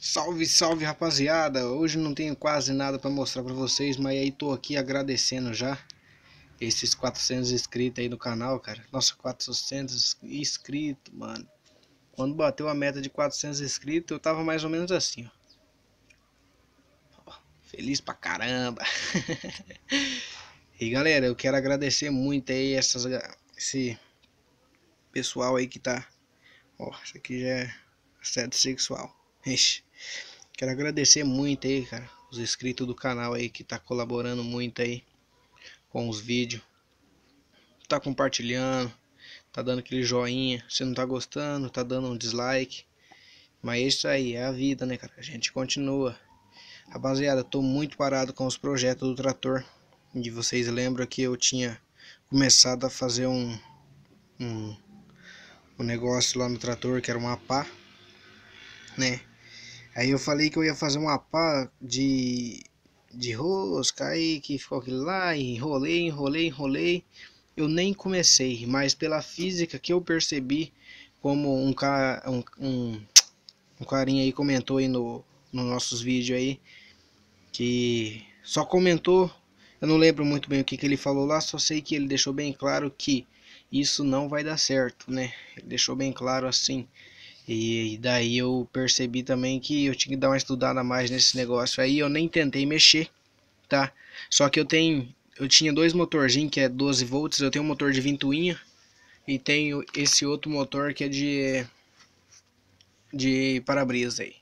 Salve, salve rapaziada! Hoje não tenho quase nada para mostrar para vocês, mas aí tô aqui agradecendo já esses 400 inscritos aí no canal, cara. Nossa, 400 inscritos, mano. Quando bateu a meta de 400 inscritos, eu tava mais ou menos assim, ó. Feliz pra caramba! e galera, eu quero agradecer muito aí essas, esse pessoal aí que tá... Ó, isso aqui já é assédio sexual. Ixi, quero agradecer muito aí, cara, os inscritos do canal aí que tá colaborando muito aí com os vídeos. Tá compartilhando, tá dando aquele joinha. Se não tá gostando, tá dando um dislike. Mas é isso aí é a vida, né, cara? A gente continua. Rapaziada, tô muito parado com os projetos do trator. E vocês lembram que eu tinha começado a fazer um, um, um negócio lá no trator que era uma pá, né? Aí eu falei que eu ia fazer uma pá de, de rosca, aí que ficou aquilo lá, enrolei, enrolei, enrolei. Eu nem comecei, mas pela física que eu percebi, como um, ca, um, um, um carinha aí comentou aí no, nos nossos vídeos aí, que só comentou, eu não lembro muito bem o que, que ele falou lá, só sei que ele deixou bem claro que isso não vai dar certo, né? Ele deixou bem claro assim e daí eu percebi também que eu tinha que dar uma estudada mais nesse negócio aí. Eu nem tentei mexer, tá? Só que eu tenho, eu tinha dois motorzinhos que é 12 volts. Eu tenho um motor de ventoinha e tenho esse outro motor que é de de para-brisa aí.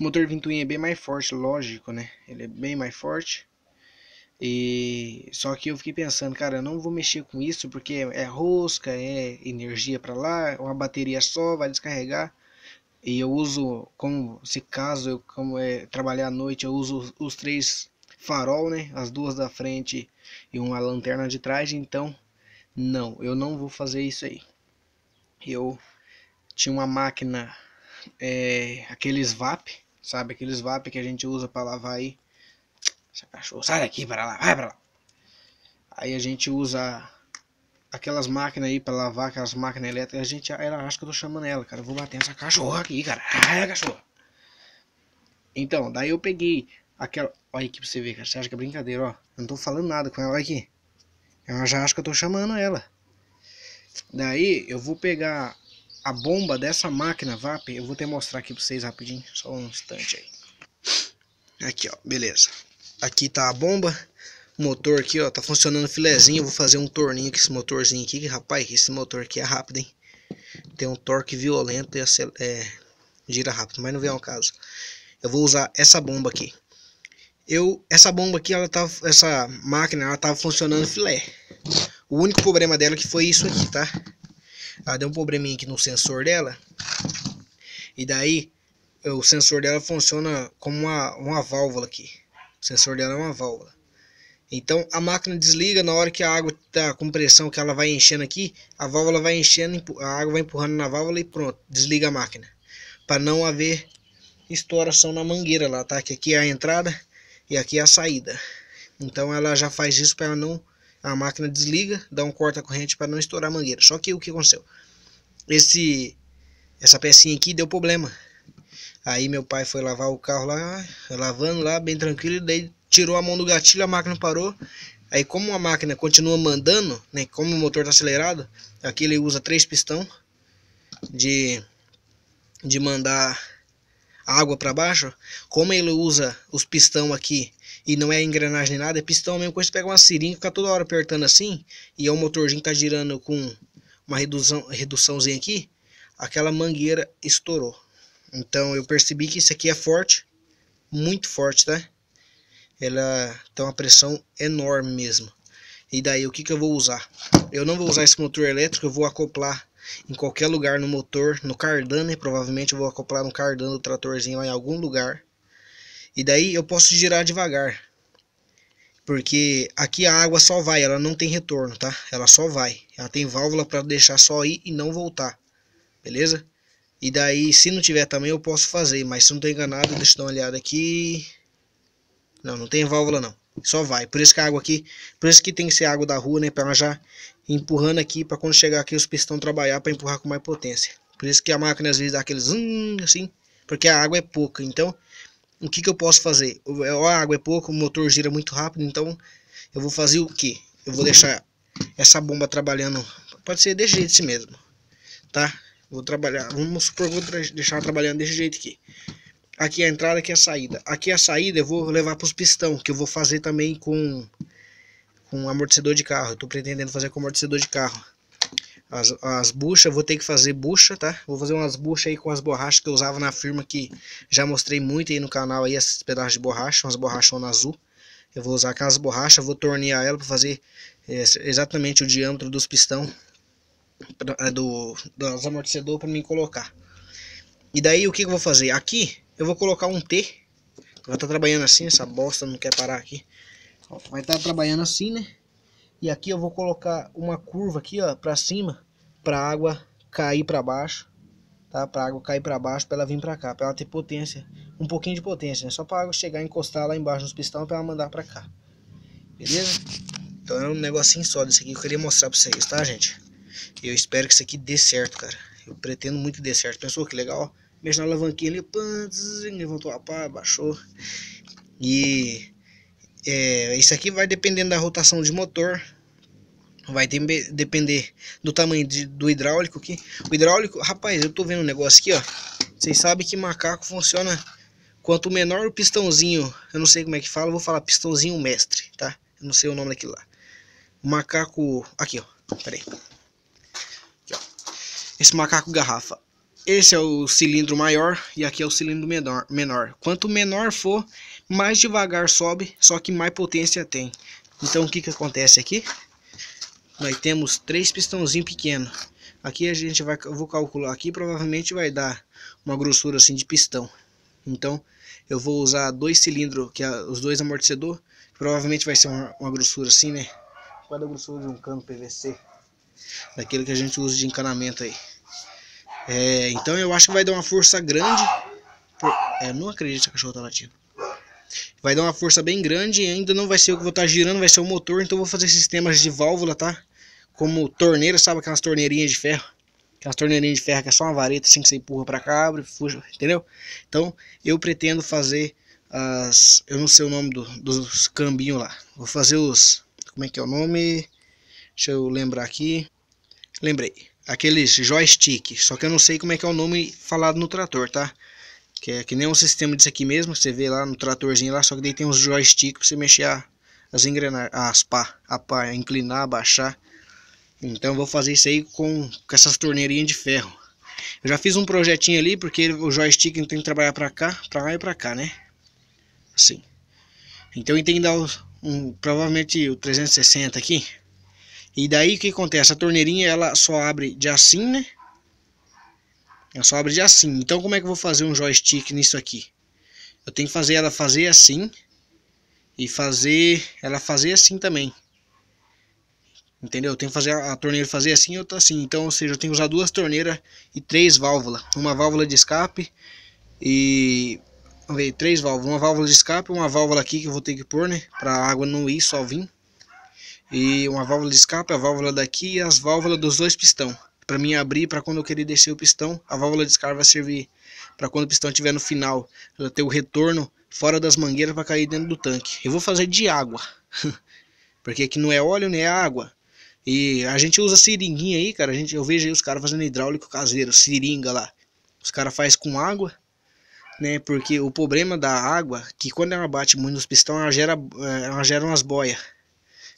O motor ventoinha é bem mais forte, lógico, né? Ele é bem mais forte. E só que eu fiquei pensando, cara, eu não vou mexer com isso porque é rosca, é energia para lá, uma bateria só vai descarregar. E eu uso, como se caso eu como é, trabalhar à noite, eu uso os três farol, né? As duas da frente e uma lanterna de trás. Então, não, eu não vou fazer isso aí. Eu tinha uma máquina, é, aqueles VAP, sabe? Aqueles VAP que a gente usa para lavar aí. cachorro, sai daqui para lá, vai para lá. Aí a gente usa aquelas máquinas aí pra lavar, aquelas máquinas elétricas, a gente, ela acha que eu tô chamando ela, cara. Eu vou bater nessa cachorra aqui, cara. Ai, cachorra. Então, daí eu peguei aquela. Olha aqui pra você ver, cara. Você acha que é brincadeira, ó. Eu não tô falando nada com ela aqui. Ela já acha que eu tô chamando ela. Daí eu vou pegar a bomba dessa máquina VAP. Eu vou até mostrar aqui pra vocês rapidinho. Só um instante aí. Aqui, ó. Beleza. Aqui tá a bomba motor aqui, ó, tá funcionando filezinho. Eu vou fazer um torninho com esse motorzinho aqui. Rapaz, esse motor aqui é rápido, hein? Tem um torque violento e é, gira rápido, mas não vem ao caso. Eu vou usar essa bomba aqui. Eu, essa bomba aqui, ela tá, essa máquina, ela tava funcionando filé. O único problema dela que foi isso aqui, tá? Ela deu um probleminha aqui no sensor dela. E daí, o sensor dela funciona como uma, uma válvula aqui. O sensor dela é uma válvula. Então a máquina desliga na hora que a água está com pressão que ela vai enchendo aqui, a válvula vai enchendo, a água vai empurrando na válvula e pronto, desliga a máquina. Para não haver estouração na mangueira lá, tá? Que aqui é a entrada e aqui é a saída. Então ela já faz isso para não a máquina desliga, dá um corta corrente para não estourar a mangueira. Só que o que aconteceu? Esse essa pecinha aqui deu problema. Aí meu pai foi lavar o carro lá, lavando lá bem tranquilo e daí tirou a mão do gatilho, a máquina parou. Aí como a máquina continua mandando, né, como o motor está acelerado, aqui ele usa três pistão de, de mandar água para baixo. Como ele usa os pistão aqui e não é engrenagem nem nada, é pistão mesmo coisa, você pega uma seringa e fica toda hora apertando assim, e é um motorzinho que tá girando com uma redução, reduçãozinha aqui, aquela mangueira estourou. Então eu percebi que isso aqui é forte, muito forte, tá? ela tem uma pressão enorme mesmo. E daí o que, que eu vou usar? Eu não vou usar esse motor elétrico, eu vou acoplar em qualquer lugar no motor, no cardan, né? provavelmente eu vou acoplar no cardan do tratorzinho lá em algum lugar. E daí eu posso girar devagar. Porque aqui a água só vai, ela não tem retorno, tá? Ela só vai. Ela tem válvula para deixar só ir e não voltar. Beleza? E daí, se não tiver também, eu posso fazer. Mas se não tô enganado, deixa eu dar uma olhada aqui. Não, não tem válvula não. Só vai. Por isso que a água aqui, por isso que tem que ser água da rua, né, para ela já empurrando aqui para quando chegar aqui os pistão trabalhar para empurrar com mais potência. Por isso que a máquina às vezes dá aqueles hum, assim, porque a água é pouca. Então, o que que eu posso fazer? A água é pouca, o motor gira muito rápido, então eu vou fazer o que? Eu vou deixar essa bomba trabalhando, pode ser desse jeito mesmo, tá? Vou trabalhar, vamos supor que vou deixar trabalhando desse jeito aqui. Aqui é a entrada, aqui é a saída. Aqui é a saída eu vou levar para os pistão, que eu vou fazer também com, com amortecedor de carro. Estou pretendendo fazer com amortecedor de carro. As, as buchas, vou ter que fazer bucha, tá? Vou fazer umas buchas aí com as borrachas que eu usava na firma que já mostrei muito aí no canal aí, esses pedaços de borracha, umas borrachonas azul. Eu vou usar aquelas borrachas, vou tornear ela para fazer é, exatamente o diâmetro dos pistão pra, é, do, dos amortecedor para mim colocar. E daí o que, que eu vou fazer? Aqui eu vou colocar um T. Vai estar tá trabalhando assim, essa bosta não quer parar aqui. Ó, vai estar tá trabalhando assim, né? E aqui eu vou colocar uma curva aqui, ó, pra cima. Pra água cair pra baixo. Tá? Pra água cair pra baixo, pra ela vir pra cá. Pra ela ter potência. Um pouquinho de potência, né? Só pra água chegar e encostar lá embaixo nos pistão pra ela mandar pra cá. Beleza? Então é um negocinho só desse aqui que eu queria mostrar pra vocês, tá, gente? Eu espero que isso aqui dê certo, cara. Eu pretendo muito que dê certo. Pensou que legal, ó? mexe na alavanquinha ele pã, levantou a pá, baixou. E é, isso aqui vai dependendo da rotação de motor. Vai ter, depender do tamanho de, do hidráulico aqui. O hidráulico, rapaz, eu tô vendo um negócio aqui, ó. Vocês sabem que macaco funciona quanto menor o pistãozinho, eu não sei como é que fala, vou falar pistãozinho mestre, tá? Eu não sei o nome daquilo lá. Macaco, aqui, ó. Peraí. Aqui, ó. Esse macaco garrafa esse é o cilindro maior e aqui é o cilindro menor. menor. Quanto menor for, mais devagar sobe, só que mais potência tem. Então o que, que acontece aqui? Nós temos três pistãozinhos pequenos. Aqui a gente vai, eu vou calcular aqui, provavelmente vai dar uma grossura assim de pistão. Então eu vou usar dois cilindros, que é os dois amortecedor, provavelmente vai ser uma, uma grossura assim, né? Qual é a grossura de um cano PVC? Daquele que a gente usa de encanamento aí. É, então eu acho que vai dar uma força grande. Por... É, não acredito que a cachorro tá latindo. Vai dar uma força bem grande e ainda não vai ser o que vou estar tá girando, vai ser o motor. Então eu vou fazer sistemas de válvula, tá? Como torneira, sabe? Aquelas torneirinhas de ferro. Aquelas torneirinhas de ferro que é só uma vareta assim que você empurra pra cá, abre, fuja, entendeu? Então eu pretendo fazer as... Eu não sei o nome do, dos cambinhos lá. Vou fazer os... Como é que é o nome? Deixa eu lembrar aqui. Lembrei aqueles joystick, só que eu não sei como é que é o nome falado no trator, tá? Que é que nem um sistema disso aqui mesmo, você vê lá no tratorzinho lá, só que daí tem uns joystick pra você mexer a, as engrenagens, as pá, a pá, inclinar, abaixar. Então vou fazer isso aí com, com essas torneirinhas de ferro. Eu já fiz um projetinho ali, porque o joystick tem que trabalhar pra cá, pra lá e pra cá, né? Assim. Então ele tem que dar um, provavelmente o 360 aqui, e daí o que acontece? A torneirinha ela só abre de assim, né? Ela só abre de assim. Então como é que eu vou fazer um joystick nisso aqui? Eu tenho que fazer ela fazer assim. E fazer ela fazer assim também. Entendeu? Eu tenho que fazer a torneira fazer assim e outra assim. Então, ou seja, eu tenho que usar duas torneiras e três válvulas. Uma válvula de escape e... Vamos ver, três válvulas. Uma válvula de escape, uma válvula aqui que eu vou ter que pôr, né? Pra água não ir, só vir e uma válvula de escape, a válvula daqui e as válvulas dos dois pistão. Para mim abrir, para quando eu querer descer o pistão, a válvula de escape vai servir para quando o pistão estiver no final, ela ter o retorno fora das mangueiras para cair dentro do tanque. Eu vou fazer de água, porque aqui não é óleo nem é água. E a gente usa seringuinha aí, cara. A gente, eu vejo aí os caras fazendo hidráulico caseiro, seringa lá. Os caras faz com água, né? Porque o problema da água, que quando ela bate muito nos pistões, ela gera, eh, ela gera umas boias.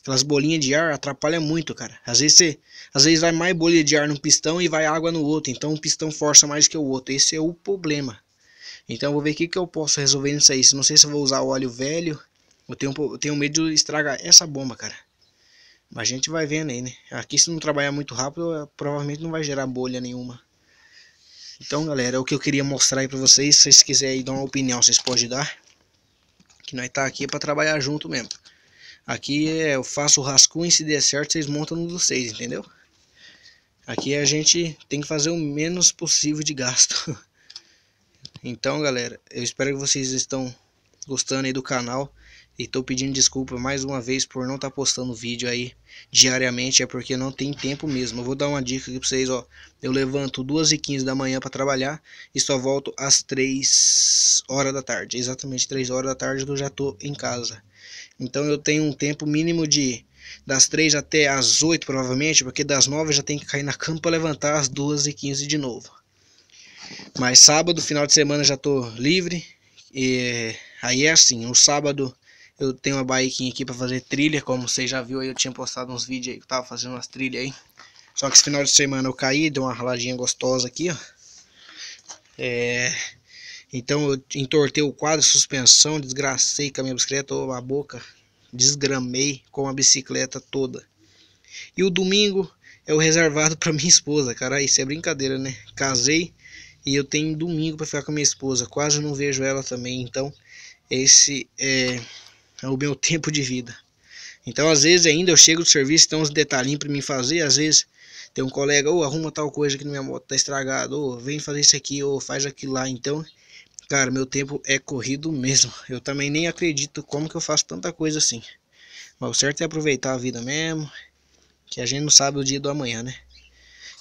Aquelas bolinhas de ar atrapalha muito, cara. Às vezes você, às vezes vai mais bolha de ar num pistão e vai água no outro, então um pistão força mais que o outro. Esse é o problema. Então eu vou ver o que, que eu posso resolver nisso aí. Não sei se eu vou usar óleo velho. Eu tenho, eu tenho medo de estragar essa bomba, cara. Mas a gente vai vendo aí, né? Aqui se não trabalhar muito rápido, eh, provavelmente não vai gerar bolha nenhuma. Então, galera, é o que eu queria mostrar aí pra vocês. Se vocês quiserem dar uma opinião, vocês podem dar. Que nós tá aqui pra trabalhar junto mesmo. Aqui é, eu faço o rascunho, se der certo, vocês montam no um dos seis, entendeu? Aqui a gente tem que fazer o menos possível de gasto. então, galera, eu espero que vocês estão gostando aí do canal. E tô pedindo desculpa mais uma vez por não estar tá postando vídeo aí diariamente, é porque não tem tempo mesmo. Eu vou dar uma dica aqui pra vocês, ó. Eu levanto 2h15 da manhã para trabalhar e só volto às 3 horas da tarde. Exatamente 3 horas da tarde eu já tô em casa. Então eu tenho um tempo mínimo de das 3 até as 8 provavelmente, porque das 9 já tem que cair na cama para levantar às 2h15 de novo. Mas sábado, final de semana já tô livre. E aí é assim, o sábado eu tenho uma bike aqui pra fazer trilha, como vocês já viu aí, eu tinha postado uns vídeos aí que eu tava fazendo umas trilhas aí. Só que esse final de semana eu caí, deu uma raladinha gostosa aqui, ó. É... Então eu entortei o quadro, suspensão, desgracei com a minha bicicleta, ou a boca, desgramei com a bicicleta toda. E o domingo é o reservado pra minha esposa, cara, isso é brincadeira, né? Casei e eu tenho domingo para ficar com a minha esposa, quase não vejo ela também, então esse é é o meu tempo de vida. Então, às vezes, ainda eu chego do serviço, tem uns detalhinhos para mim fazer. Às vezes, tem um colega, ou oh, arruma tal coisa que minha moto tá estragado, ou oh, vem fazer isso aqui, ou oh, faz aquilo lá. Então, cara, meu tempo é corrido mesmo. Eu também nem acredito como que eu faço tanta coisa assim. Mas o certo é aproveitar a vida mesmo, que a gente não sabe o dia do amanhã, né?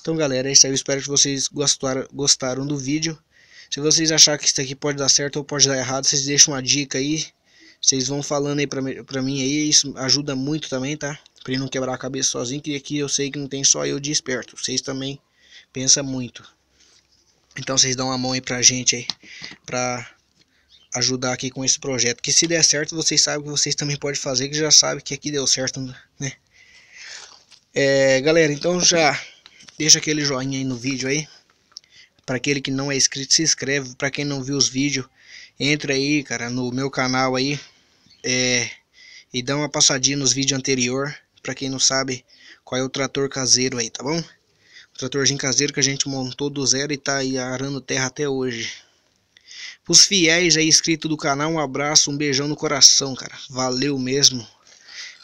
Então, galera, é isso aí. Eu espero que vocês gostaram, gostaram do vídeo. Se vocês acharem que isso aqui pode dar certo ou pode dar errado, vocês deixam uma dica aí. Vocês vão falando aí pra, pra mim aí, isso ajuda muito também, tá? Pra não quebrar a cabeça sozinho, que aqui eu sei que não tem só eu de esperto. Vocês também pensam muito. Então vocês dão uma mão aí pra gente aí, pra ajudar aqui com esse projeto. Que se der certo, vocês sabem que vocês também podem fazer, que já sabe que aqui deu certo, né? É, galera, então já deixa aquele joinha aí no vídeo aí. Para aquele que não é inscrito, se inscreve. Para quem não viu os vídeos, entra aí, cara, no meu canal aí é, e dá uma passadinha nos vídeos anterior, para quem não sabe qual é o trator caseiro aí, tá bom? O tratorzinho caseiro que a gente montou do zero e tá aí arando terra até hoje. Os fiéis aí inscritos do canal, um abraço, um beijão no coração, cara. Valeu mesmo.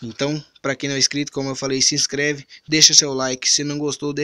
Então, para quem não é inscrito, como eu falei, se inscreve, deixa seu like. Se não gostou, deixa